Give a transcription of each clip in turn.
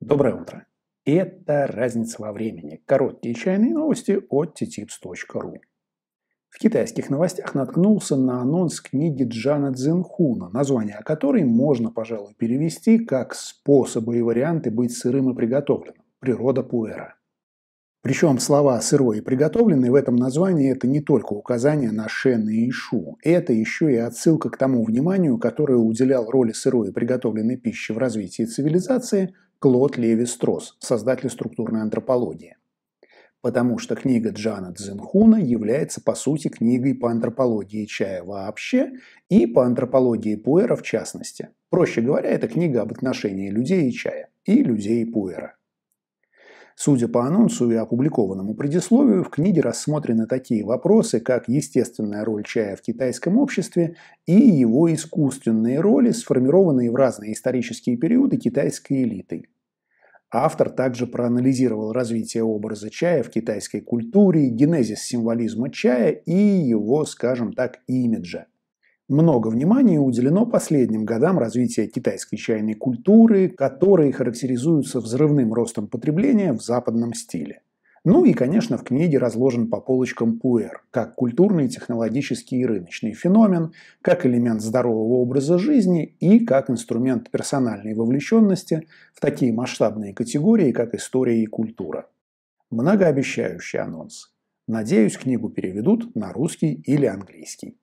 Доброе утро. Это разница во времени. Короткие чайные новости от ttipс.ru. В китайских новостях наткнулся на анонс книги Джана Цзинхуна, название которой можно, пожалуй, перевести как «Способы и варианты быть сырым и приготовленным. Природа пуэра». Причем слова «сырой» и «приготовленный» в этом названии – это не только указание на Шен и Ишу, это еще и отсылка к тому вниманию, которое уделял роли сырой и приготовленной пищи в развитии цивилизации – Клод Леви-Стросс, создатель структурной антропологии. Потому что книга Джана Цзинхуна является, по сути, книгой по антропологии чая вообще и по антропологии пуэра в частности. Проще говоря, это книга об отношении людей и чая, и людей и пуэра. Судя по анонсу и опубликованному предисловию, в книге рассмотрены такие вопросы, как естественная роль чая в китайском обществе и его искусственные роли, сформированные в разные исторические периоды китайской элитой. Автор также проанализировал развитие образа чая в китайской культуре, генезис символизма чая и его, скажем так, имиджа. Много внимания уделено последним годам развития китайской чайной культуры, которые характеризуются взрывным ростом потребления в западном стиле. Ну и, конечно, в книге разложен по полочкам пуэр, как культурный, технологический и рыночный феномен, как элемент здорового образа жизни и как инструмент персональной вовлеченности в такие масштабные категории, как история и культура. Многообещающий анонс. Надеюсь, книгу переведут на русский или английский.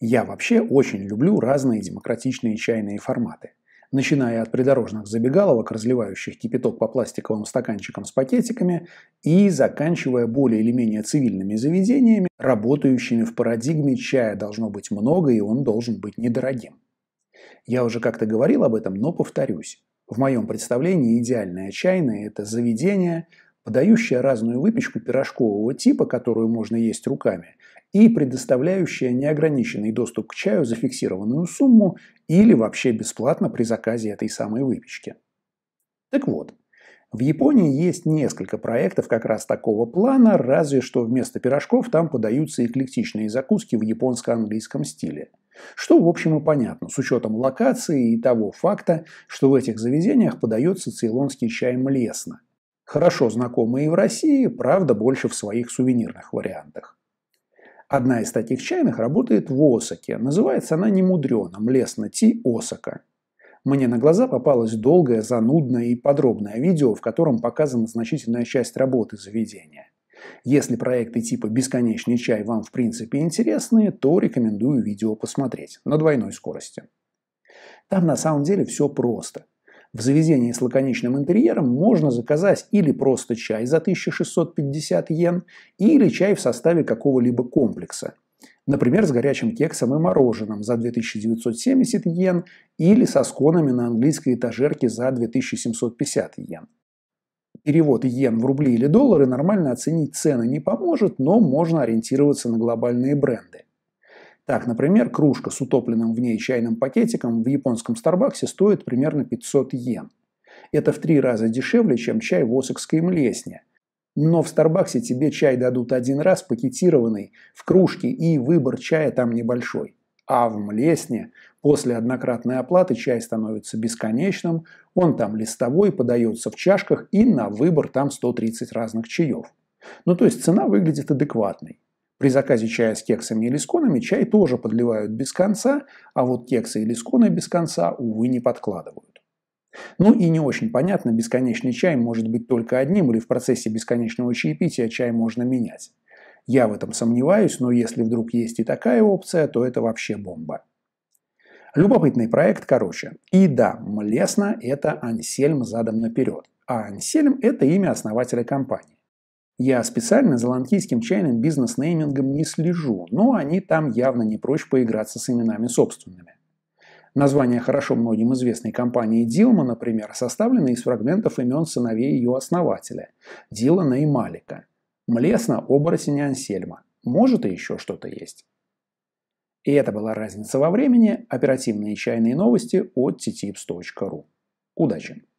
Я вообще очень люблю разные демократичные чайные форматы – начиная от придорожных забегаловок, разливающих кипяток по пластиковым стаканчикам с пакетиками, и заканчивая более или менее цивильными заведениями, работающими в парадигме «чая должно быть много и он должен быть недорогим». Я уже как-то говорил об этом, но повторюсь. В моем представлении идеальная чайная – это заведение – подающая разную выпечку пирожкового типа, которую можно есть руками, и предоставляющая неограниченный доступ к чаю за фиксированную сумму или вообще бесплатно при заказе этой самой выпечки. Так вот, в Японии есть несколько проектов как раз такого плана, разве что вместо пирожков там подаются эклектичные закуски в японско-английском стиле. Что, в общем, и понятно, с учетом локации и того факта, что в этих заведениях подается цейлонский чай млесно, хорошо знакомые и в России, правда, больше в своих сувенирных вариантах. Одна из таких чайных работает в Осаке. Называется она немудреным «Лесно Ти Осака». Мне на глаза попалось долгое, занудное и подробное видео, в котором показана значительная часть работы заведения. Если проекты типа «Бесконечный чай» вам в принципе интересны, то рекомендую видео посмотреть на двойной скорости. Там на самом деле все просто – в заведении с лаконичным интерьером можно заказать или просто чай за 1650 йен, или чай в составе какого-либо комплекса. Например, с горячим кексом и мороженым за 2970 йен или со сконами на английской этажерке за 2750 йен. Перевод йен в рубли или доллары нормально оценить цены не поможет, но можно ориентироваться на глобальные бренды. Так, например, кружка с утопленным в ней чайным пакетиком в японском Старбаксе стоит примерно 500 йен. Это в три раза дешевле, чем чай в Осокской млесне. Но в Старбаксе тебе чай дадут один раз пакетированный в кружке, и выбор чая там небольшой. А в Млесне после однократной оплаты чай становится бесконечным, он там листовой, подается в чашках и на выбор там 130 разных чаев. Ну то есть цена выглядит адекватной. При заказе чая с кексами или сконами чай тоже подливают без конца, а вот кексы или сконы без конца, увы, не подкладывают. Ну и не очень понятно, бесконечный чай может быть только одним или в процессе бесконечного чаепития чай можно менять. Я в этом сомневаюсь, но если вдруг есть и такая опция, то это вообще бомба. Любопытный проект, короче. И да, Млесно – это Ансельм задом наперед. А Ансельм – это имя основателя компании. Я специально за лантийским чайным бизнес-неймингом не слежу, но они там явно не прочь поиграться с именами собственными. Название хорошо многим известной компании Дилма, например, составлено из фрагментов имен сыновей ее основателя – Дилана и Малика. Млесна – оборотень Ансельма. Может, и еще что-то есть. И это была разница во времени. Оперативные чайные новости от ttipс.ru. Удачи!